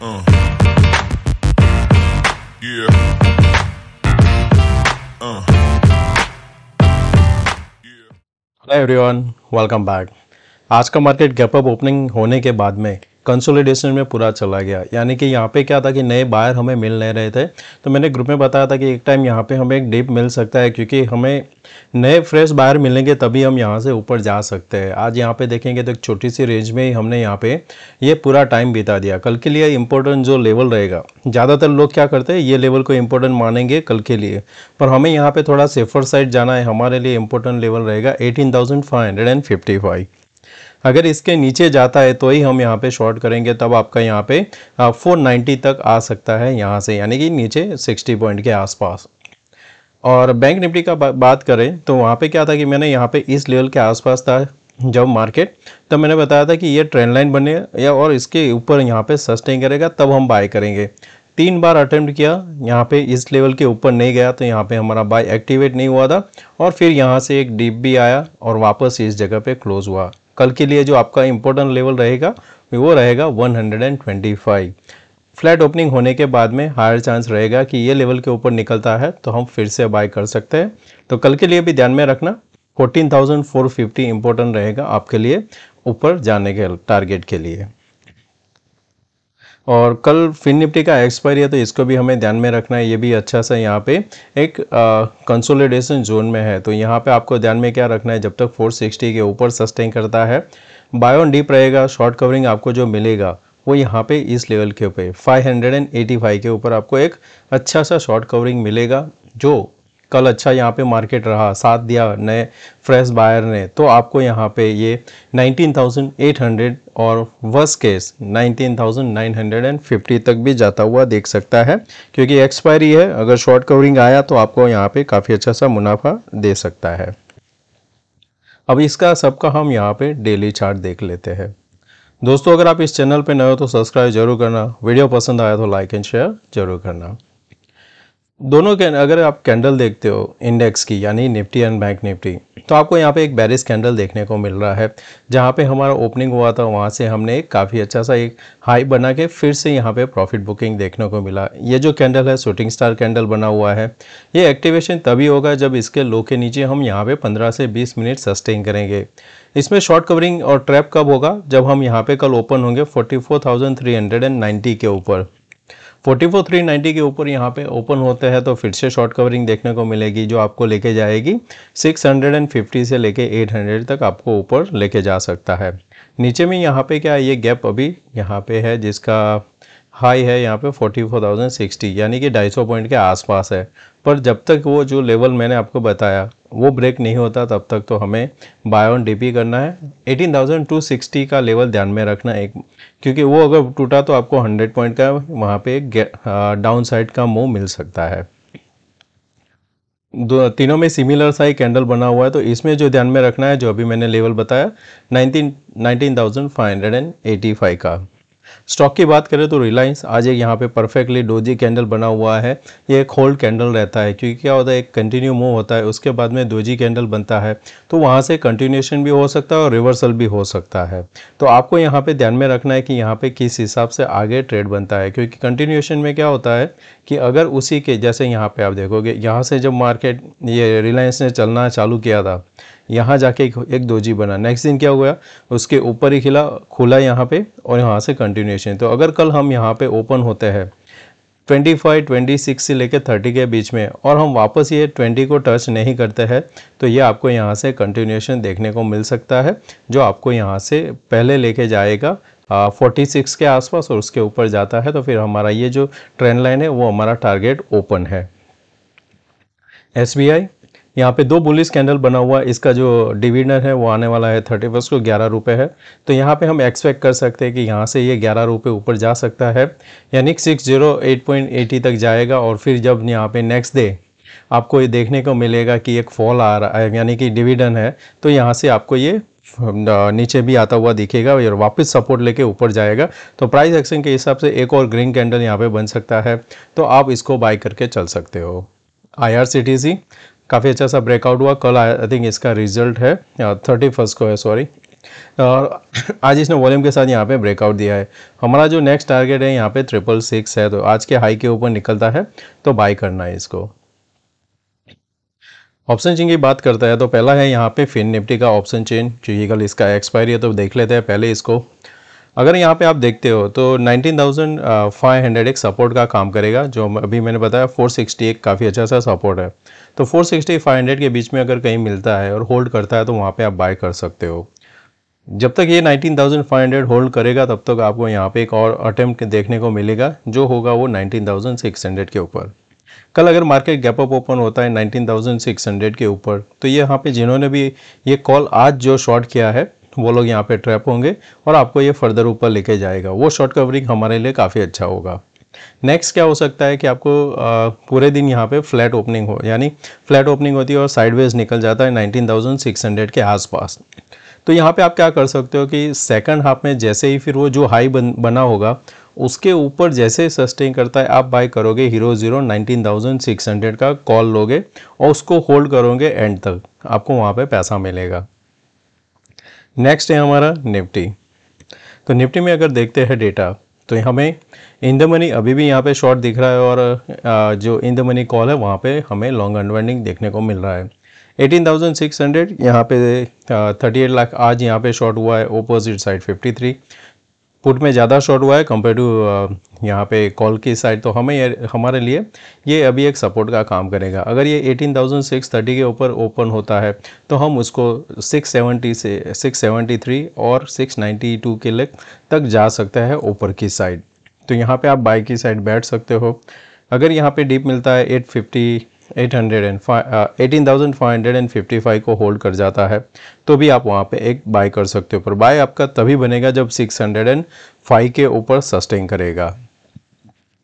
Uh. Yeah. Uh. Hello everyone welcome back आज का market gap up opening होने के बाद में कंसोलिडेशन में पूरा चला गया यानी कि यहाँ पे क्या था कि नए बायर हमें मिल नहीं रहे थे तो मैंने ग्रुप में बताया था कि एक टाइम यहाँ पे हमें एक डिप मिल सकता है क्योंकि हमें नए फ्रेश बायर मिलेंगे तभी हम यहाँ से ऊपर जा सकते हैं आज यहाँ पे देखेंगे तो एक छोटी सी रेंज में ही हमने यहाँ पे ये पूरा टाइम बिता दिया कल के लिए इंपॉर्टेंट जो लेवल रहेगा ज़्यादातर लोग क्या करते हैं ये लेवल को इंपॉर्टेंट मानेंगे कल के लिए पर हमें यहाँ पर थोड़ा सेफर साइड जाना है हमारे लिए इम्पोर्टेंट लेवल रहेगा eighteen thousand five hundred and fifty five अगर इसके नीचे जाता है तो ही हम यहाँ पे शॉर्ट करेंगे तब आपका यहाँ पे 490 तक आ सकता है यहाँ से यानी कि नीचे 60 पॉइंट के आसपास और बैंक निफ्टी का बात करें तो वहाँ पे क्या था कि मैंने यहाँ पे इस लेवल के आसपास था जब मार्केट तब तो मैंने बताया था कि ये ट्रेंड लाइन बने या और इसके ऊपर यहाँ पे सस्टेन करेगा तब हम बाय करेंगे तीन बार अटेम्प्ट किया यहाँ पे इस लेवल के ऊपर नहीं गया तो यहाँ पे हमारा बाय एक्टिवेट नहीं हुआ था और फिर यहाँ से एक डीप भी आया और वापस इस जगह पे क्लोज़ हुआ कल के लिए जो आपका इम्पोर्टेंट लेवल रहेगा वो रहेगा 125 फ्लैट ओपनिंग होने के बाद में हायर चांस रहेगा कि ये लेवल के ऊपर निकलता है तो हम फिर से बाय कर सकते हैं तो कल के लिए भी ध्यान में रखना 14,450 थाउजेंड रहेगा आपके लिए ऊपर जाने के टारगेट के लिए और कल फिन निफ्टी का एक्सपायरी है तो इसको भी हमें ध्यान में रखना है ये भी अच्छा सा यहाँ पे एक कंसोलिडेशन जोन में है तो यहाँ पे आपको ध्यान में क्या रखना है जब तक 460 के ऊपर सस्टेन करता है बाय ऑन डीप रहेगा शॉर्ट कवरिंग आपको जो मिलेगा वो यहाँ पे इस लेवल के ऊपर 585 के ऊपर आपको एक अच्छा सा शॉर्ट कवरिंग मिलेगा जो कल अच्छा यहाँ पे मार्केट रहा साथ दिया नए फ्रेश बायर ने तो आपको यहाँ पे ये 19,800 और वर्स केस 19,950 तक भी जाता हुआ देख सकता है क्योंकि एक्सपायरी है अगर शॉर्ट कवरिंग आया तो आपको यहाँ पे काफ़ी अच्छा सा मुनाफा दे सकता है अब इसका सबका हम यहाँ पे डेली चार्ट देख लेते हैं दोस्तों अगर आप इस चैनल पर नए हो तो सब्सक्राइब जरूर करना वीडियो पसंद आया तो लाइक एंड शेयर जरूर करना दोनों के अगर आप कैंडल देखते हो इंडेक्स की यानी निफ्टी एंड बैंक निफ्टी तो आपको यहाँ पे एक बैरिस कैंडल देखने को मिल रहा है जहाँ पे हमारा ओपनिंग हुआ था वहाँ से हमने काफ़ी अच्छा सा एक हाई बना के फिर से यहाँ पे प्रॉफिट बुकिंग देखने को मिला ये जो कैंडल है शूटिंग स्टार कैंडल बना हुआ है ये एक्टिवेशन तभी होगा जब इसके लो के नीचे हम यहाँ पर पंद्रह से बीस मिनट सस्टेन करेंगे इसमें शॉर्ट कवरिंग और ट्रैप कब होगा जब हम यहाँ पर कल ओपन होंगे फोर्टी के ऊपर फोर्टी फोर थ्री नाइन्टी के ऊपर यहाँ पे ओपन होते हैं तो फिर से शॉर्ट कवरिंग देखने को मिलेगी जो आपको लेके जाएगी सिक्स हंड्रेड एंड फिफ्टी से लेके एट हंड्रेड तक आपको ऊपर लेके जा सकता है नीचे में यहाँ पे क्या ये गैप अभी यहाँ पे है जिसका हाई है यहाँ पे 44,060 यानी कि 250 पॉइंट के आसपास है पर जब तक वो जो लेवल मैंने आपको बताया वो ब्रेक नहीं होता तब तक तो हमें बाय ऑन डीपी करना है 18,260 का लेवल ध्यान में रखना है एक क्योंकि वो अगर टूटा तो आपको 100 पॉइंट का वहाँ पे डाउन साइड का मूव मिल सकता है दो तीनों में सिमिलर सा ही कैंडल बना हुआ है तो इसमें जो ध्यान में रखना है जो अभी मैंने लेवल बताया nineteen nineteen thousand five hundred and eighty five का स्टॉक की बात करें तो रिलायंस आज एक यहाँ पे परफेक्टली डोजी कैंडल बना हुआ है ये एक होल्ड कैंडल रहता है क्योंकि क्या होता है एक कंटिन्यू मूव होता है उसके बाद में डोजी कैंडल बनता है तो वहाँ से कंटिन्यूशन भी हो सकता है और रिवर्सल भी हो सकता है तो आपको यहाँ पे ध्यान में रखना है कि यहाँ पे किस हिसाब से आगे ट्रेड बनता है क्योंकि कंटिन्यूशन में क्या होता है कि अगर उसी के जैसे यहाँ पर आप देखोगे यहाँ से जब मार्केट ये रिलायंस ने चलना चालू किया था यहाँ जाके एक, एक दोजी बना नेक्स्ट दिन क्या हुआ उसके ऊपर ही खिला खुला यहाँ पे और यहाँ से कंटिन्यूशन तो अगर कल हम यहाँ पे ओपन होते हैं 25, 26 से लेकर 30 के बीच में और हम वापस ये 20 को टच नहीं करते हैं तो ये आपको यहाँ से कंटिन्यूशन देखने को मिल सकता है जो आपको यहाँ से पहले लेके जाएगा आ, 46 के आसपास और उसके ऊपर जाता है तो फिर हमारा ये जो ट्रेंड लाइन है वो हमारा टारगेट ओपन है एस यहाँ पे दो बुलिस कैंडल बना हुआ इसका जो डिविडर है वो आने वाला है थर्टी फर्स्ट को ग्यारह रुपये है तो यहाँ पे हम एक्सपेक्ट कर सकते हैं कि यहाँ से ये ग्यारह रुपये ऊपर जा सकता है यानी six zero eight point eighty तक जाएगा और फिर जब यहाँ पे नेक्स्ट डे आपको ये देखने को मिलेगा कि एक फॉल आ रहा है यानी कि डिविडन है तो यहाँ से आपको ये नीचे भी आता हुआ दिखेगा और वापस सपोर्ट लेके ऊपर जाएगा तो प्राइस एक्शन के हिसाब से एक और ग्रीन कैंडल यहाँ पे बन सकता है तो आप इसको बाय करके चल सकते हो I R C T C काफ़ी अच्छा सा ब्रेकआउट हुआ कल आई थिंक इसका रिजल्ट है थर्टी फर्स्ट को है सॉरी और आज इसने वॉल्यूम के साथ यहाँ पे ब्रेकआउट दिया है हमारा जो नेक्स्ट टारगेट है यहाँ पे ट्रिपल सिक्स है तो आज के हाई के ऊपर निकलता है तो बाय करना है इसको ऑप्शन चेन की बात करता है तो पहला है यहाँ पे फिन निफ्टी का ऑप्शन चेन जो ये कल इसका एक्सपायरी है तो देख लेते हैं पहले इसको अगर यहाँ पे आप देखते हो तो 19,500 एक सपोर्ट का काम करेगा जो अभी मैंने बताया 460 एक काफ़ी अच्छा सा सपोर्ट है तो 460 500 के बीच में अगर कहीं मिलता है और होल्ड करता है तो वहाँ पे आप बाय कर सकते हो जब तक ये 19,500 होल्ड करेगा तब तक आपको यहाँ पे एक और अटेम्प्ट देखने को मिलेगा जो होगा वो नाइनटीन के ऊपर कल अगर मार्केट गैप अप ओपन होता है 19,600 के ऊपर तो ये यहाँ पे जिन्होंने भी ये कॉल आज जो शॉर्ट किया है वो लोग यहाँ पे ट्रैप होंगे और आपको ये फर्दर ऊपर लेके जाएगा वो शॉर्ट कवरिंग हमारे लिए काफ़ी अच्छा होगा नेक्स्ट क्या हो सकता है कि आपको आ, पूरे दिन यहाँ पे फ्लैट ओपनिंग हो यानी फ्लैट ओपनिंग होती है और साइडवेज निकल जाता है नाइनटीन के आसपास तो यहाँ पर आप क्या कर सकते हो कि सेकेंड हाफ में जैसे ही फिर वो जो हाई बन, बना होगा उसके ऊपर जैसे सस्टेन करता है आप बाय करोगे hero zero nineteen thousand six hundred का कॉल लोगे और उसको होल्ड करोगे एंड तक आपको वहाँ पे पैसा मिलेगा नेक्स्ट है हमारा निफ्टी तो निफ्टी में अगर देखते हैं डेटा तो हमें इन द मनी अभी भी यहाँ पे शॉर्ट दिख रहा है और जो इन द मनी कॉल है वहाँ पे हमें लॉन्ग अनवर्निंग देखने को मिल रहा है 18,600 यहाँ पे 38 लाख आज यहाँ पे शॉर्ट हुआ है ओपोजिट साइड 53 पुट में ज़्यादा शॉर्ट हुआ है कंपेयर टू यहाँ पे कॉल की साइड तो हमें ये हमारे लिए ये अभी एक सपोर्ट का काम करेगा अगर ये 18,630 के ऊपर ओपन होता है तो हम उसको 670 से 673 और 692 के लेक तक जा सकता है ऊपर की साइड तो यहाँ पे आप बाई की साइड बैठ सकते हो अगर यहाँ पे डीप मिलता है फिफ्टी 18,555 uh, को होल्ड कर जाता है तो भी आप वहाँ पे एक बाय कर सकते हो पर बाय आपका तभी बनेगा जब 605 के ऊपर सस्टेन करेगा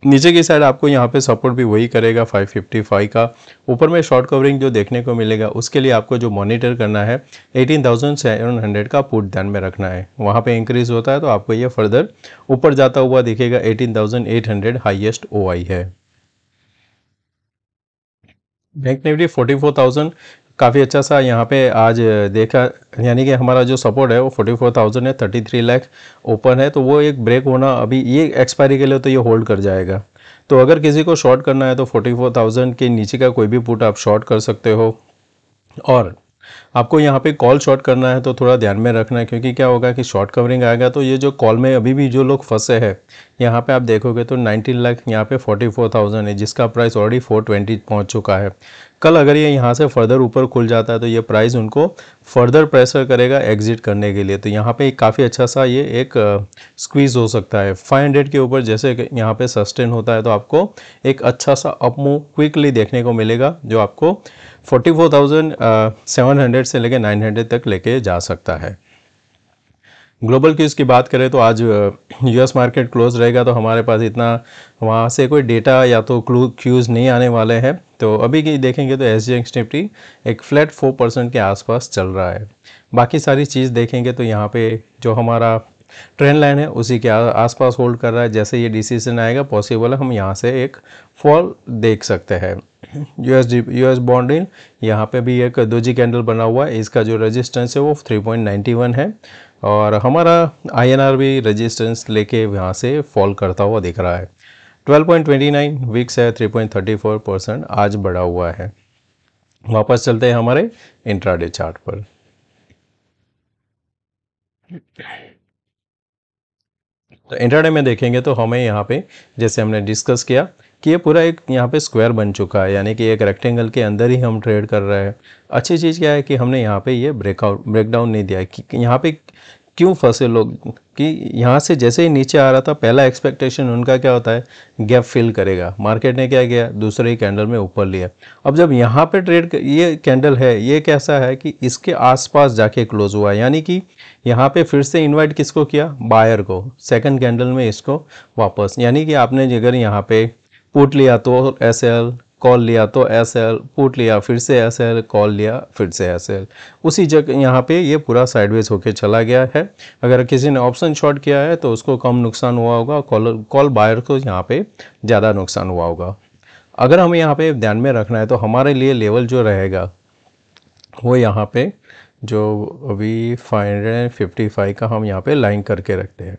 नीचे की साइड आपको यहाँ पे सपोर्ट भी वही करेगा 555 का ऊपर में शॉर्ट कवरिंग जो देखने को मिलेगा उसके लिए आपको जो मॉनिटर करना है 18,700 का पुट ध्यान में रखना है वहाँ पे इंक्रीज होता है तो आपको ये फर्दर ऊपर जाता हुआ दिखेगा 18,800 हाईएस्ट ओआई है bank Nifty forty four thousand काफ़ी अच्छा सा यहाँ पे आज देखा यानी कि हमारा जो सपोर्ट है वो फोर्टी फोर थाउजेंड है थर्टी थ्री लाख ओपन है तो वो एक ब्रेक होना अभी ये एक्सपायरी के लिए तो ये होल्ड कर जाएगा तो अगर किसी को शॉर्ट करना है तो फोर्टी फोर थाउजेंड के नीचे का कोई भी पुट आप शॉर्ट कर सकते हो और आपको यहाँ पे कॉल शॉर्ट करना है तो थोड़ा ध्यान में रखना है क्योंकि क्या होगा कि शॉर्ट कवरिंग आएगा तो ये जो कॉल में अभी भी जो लोग फंसे हैं यहाँ पे आप देखोगे तो 19 लाख यहाँ पे 44,000 है जिसका प्राइस ऑलरेडी 420 पहुँच चुका है कल अगर ये यहाँ से फर्दर ऊपर खुल जाता है तो ये प्राइस उनको फर्दर प्रेशर करेगा एग्जिट करने के लिए तो यहाँ पे काफ़ी अच्छा सा ये एक स्क्वीज़ हो सकता है 500 के ऊपर जैसे यहाँ पे सस्टेन होता है तो आपको एक अच्छा सा अपमूव क्विकली देखने को मिलेगा जो आपको 44,700 से लेके 900 तक लेके जा सकता है ग्लोबल क्यूज़ की बात करें तो आज यूएस मार्केट क्लोज रहेगा तो हमारे पास इतना वहाँ से कोई डेटा या तो क्लू क्यूज़ नहीं आने वाले हैं तो अभी की देखेंगे तो एस जी एक्स निफ्टी एक फ्लैट फोर परसेंट के आसपास चल रहा है बाकी सारी चीज़ देखेंगे तो यहाँ पे जो हमारा ट्रेंड लाइन है उसी के आसपास होल्ड कर रहा है जैसे ये डिसीजन आएगा पॉसिबल है हम यहाँ से एक फॉल देख सकते हैं U S D U S बॉन्ड्रीन यहाँ पर भी एक जी कैंडल बना हुआ है इसका जो रेजिस्टेंस है वो वन है और हमारा आईएनआर भी रेजिस्टेंस लेके यहाँ से फॉल करता हुआ दिख रहा है 12.29 वीक्स है 3.34 परसेंट आज बढ़ा हुआ है वापस चलते हैं हमारे इंट्राडे चार्ट पर तो इंटरडे में देखेंगे तो हमें यहाँ पे जैसे हमने डिस्कस किया कि ये पूरा एक यहाँ पे स्क्वायर बन चुका है यानी कि एक रेक्टेंगल के अंदर ही हम ट्रेड कर रहे हैं अच्छी चीज़ क्या है कि हमने यहाँ पे ये ब्रेकआउट ब्रेकडाउन नहीं दिया कि यहाँ पे क्यों फंसे लोग कि यहाँ से जैसे ही नीचे आ रहा था पहला एक्सपेक्टेशन उनका क्या होता है गैप फिल करेगा मार्केट ने क्या किया दूसरे ही कैंडल में ऊपर लिया अब जब यहाँ पे ट्रेड ये कैंडल है ये कैसा है कि इसके आसपास जाके क्लोज हुआ यानी कि यहाँ पे फिर से इनवाइट किसको किया बायर को सेकंड कैंडल में इसको वापस यानी कि आपने अगर यहाँ पे पुट लिया तो एस एल कॉल लिया तो एस एल पुट लिया फिर से एस एल कॉल लिया फिर से एस एल उसी जगह यहाँ पे ये पूरा साइडवेज होके चला गया है अगर किसी ने ऑप्शन शॉर्ट किया है तो उसको कम नुकसान हुआ होगा कॉल कॉल बायर को यहाँ पे ज़्यादा नुकसान हुआ होगा अगर हमें यहाँ पे ध्यान में रखना है तो हमारे लिए लेवल जो रहेगा वो यहाँ पे जो अभी फाइव का हम यहाँ पर लाइन करके रखते हैं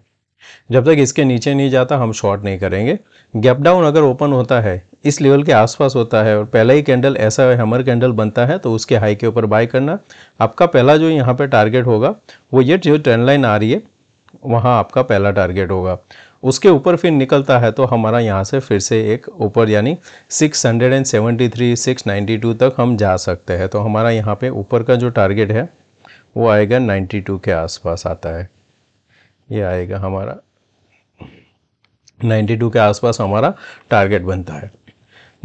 जब तक इसके नीचे नहीं जाता हम शॉर्ट नहीं करेंगे गैप डाउन अगर ओपन होता है इस लेवल के आसपास होता है और पहला ही कैंडल ऐसा है हमर कैंडल बनता है तो उसके हाई के ऊपर बाय करना आपका पहला जो यहाँ पर टारगेट होगा वो ये जो ट्रेंड लाइन आ रही है वहाँ आपका पहला टारगेट होगा उसके ऊपर फिर निकलता है तो हमारा यहाँ से फिर से एक ऊपर यानी 673, 692 तक हम जा सकते हैं तो हमारा यहाँ पे ऊपर का जो टारगेट है वो आएगा 92 के आसपास आता है ये आएगा हमारा 92 के आसपास हमारा टारगेट बनता है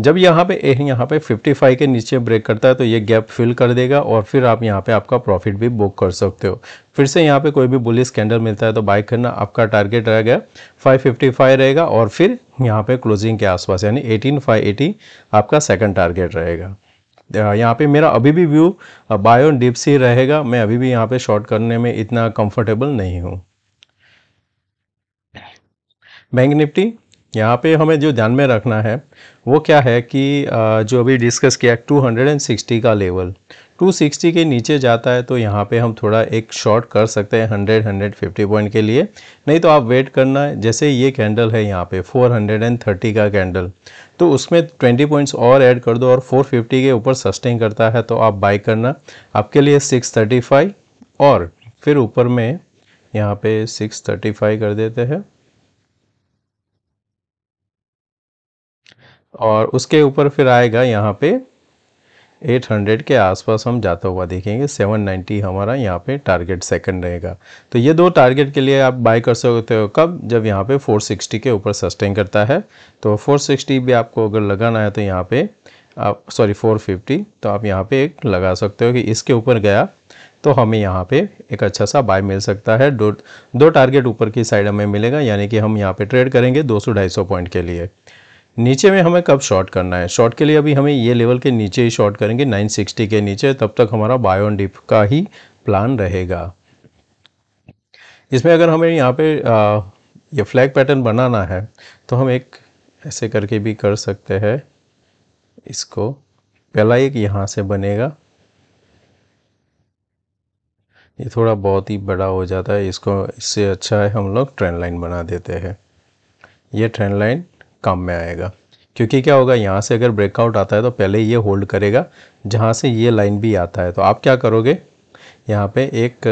जब यहाँ पे यहाँ पे 55 के नीचे ब्रेक करता है तो ये गैप फिल कर देगा और फिर आप यहाँ पे आपका प्रॉफिट भी बुक कर सकते हो फिर से यहाँ पे कोई भी बुलिस कैंडल मिलता है तो बाइक करना आपका टारगेट रह गया 555 रहेगा और फिर यहाँ पे क्लोजिंग के आसपास यानी 18580 आपका सेकंड टारगेट रहेगा यहाँ पे मेरा अभी भी व्यू बायो डिप्स ही रहेगा मैं अभी भी यहाँ पे शॉर्ट करने में इतना कंफर्टेबल नहीं हूँ बैंक निफ्टी यहाँ पे हमें जो ध्यान में रखना है वो क्या है कि जो अभी डिस्कस किया 260 का लेवल 260 के नीचे जाता है तो यहाँ पे हम थोड़ा एक शॉर्ट कर सकते हैं 100 150 पॉइंट के लिए नहीं तो आप वेट करना है जैसे ये कैंडल है यहाँ पे 430 का कैंडल तो उसमें 20 पॉइंट्स और ऐड कर दो और 450 के ऊपर सस्टेन करता है तो आप बाई करना आपके लिए सिक्स और फिर ऊपर में यहाँ पर सिक्स कर देते हैं और उसके ऊपर फिर आएगा यहाँ पे 800 के आसपास हम जाता हुआ देखेंगे 790 हमारा यहाँ पे टारगेट सेकंड रहेगा तो ये दो टारगेट के लिए आप बाय कर सकते हो कब जब यहाँ पे 460 के ऊपर सस्टेन करता है तो 460 भी आपको अगर लगाना है तो यहाँ पे आप सॉरी 450 तो आप यहाँ पे एक लगा सकते हो कि इसके ऊपर गया तो हमें यहाँ पे एक अच्छा सा बाय मिल सकता है दो दो टारगेट ऊपर की साइड हमें मिलेगा यानी कि हम यहाँ पे ट्रेड करेंगे 200-250 पॉइंट के लिए नीचे में हमें कब शॉर्ट करना है शॉर्ट के लिए अभी हमें ये लेवल के नीचे ही शॉर्ट करेंगे 960 के नीचे तब तक हमारा बाय ऑन डिप का ही प्लान रहेगा इसमें अगर हमें यहाँ पे आ, ये फ्लैग पैटर्न बनाना है तो हम एक ऐसे करके भी कर सकते हैं इसको पहला एक यहाँ से बनेगा ये थोड़ा बहुत ही बड़ा हो जाता है इसको इससे अच्छा है हम लोग ट्रेंड लाइन बना देते हैं ये ट्रेंड लाइन काम में आएगा क्योंकि क्या होगा यहाँ से अगर ब्रेकआउट आता है तो पहले ये होल्ड करेगा जहाँ से ये लाइन भी आता है तो आप क्या करोगे यहाँ पे एक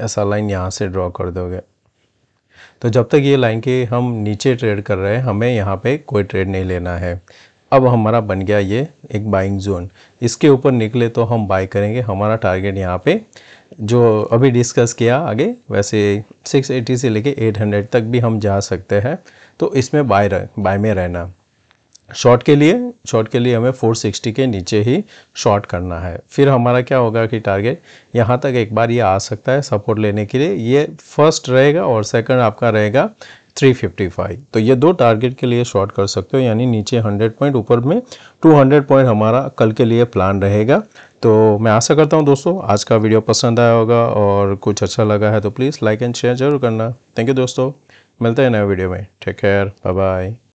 ऐसा लाइन यहाँ से ड्रॉ कर दोगे तो जब तक ये लाइन के हम नीचे ट्रेड कर रहे हैं हमें यहाँ पे कोई ट्रेड नहीं लेना है अब हमारा बन गया ये एक बाइंग जोन इसके ऊपर निकले तो हम बाई करेंगे हमारा टारगेट यहाँ पे जो अभी डिस्कस किया आगे वैसे 680 से लेके 800 तक भी हम जा सकते हैं तो इसमें बाय बाय में रहना शॉर्ट के लिए शॉर्ट के लिए हमें 460 के नीचे ही शॉर्ट करना है फिर हमारा क्या होगा कि टारगेट यहाँ तक एक बार ये आ सकता है सपोर्ट लेने के लिए ये फर्स्ट रहेगा और सेकंड आपका रहेगा 355 तो ये दो टारगेट के लिए शॉर्ट कर सकते हो यानी नीचे 100 पॉइंट ऊपर में 200 पॉइंट हमारा कल के लिए प्लान रहेगा तो मैं आशा करता हूँ दोस्तों आज का वीडियो पसंद आया होगा और कुछ अच्छा लगा है तो प्लीज़ लाइक एंड शेयर जरूर करना थैंक यू दोस्तों मिलते हैं नए वीडियो में टेक केयर बाय बाय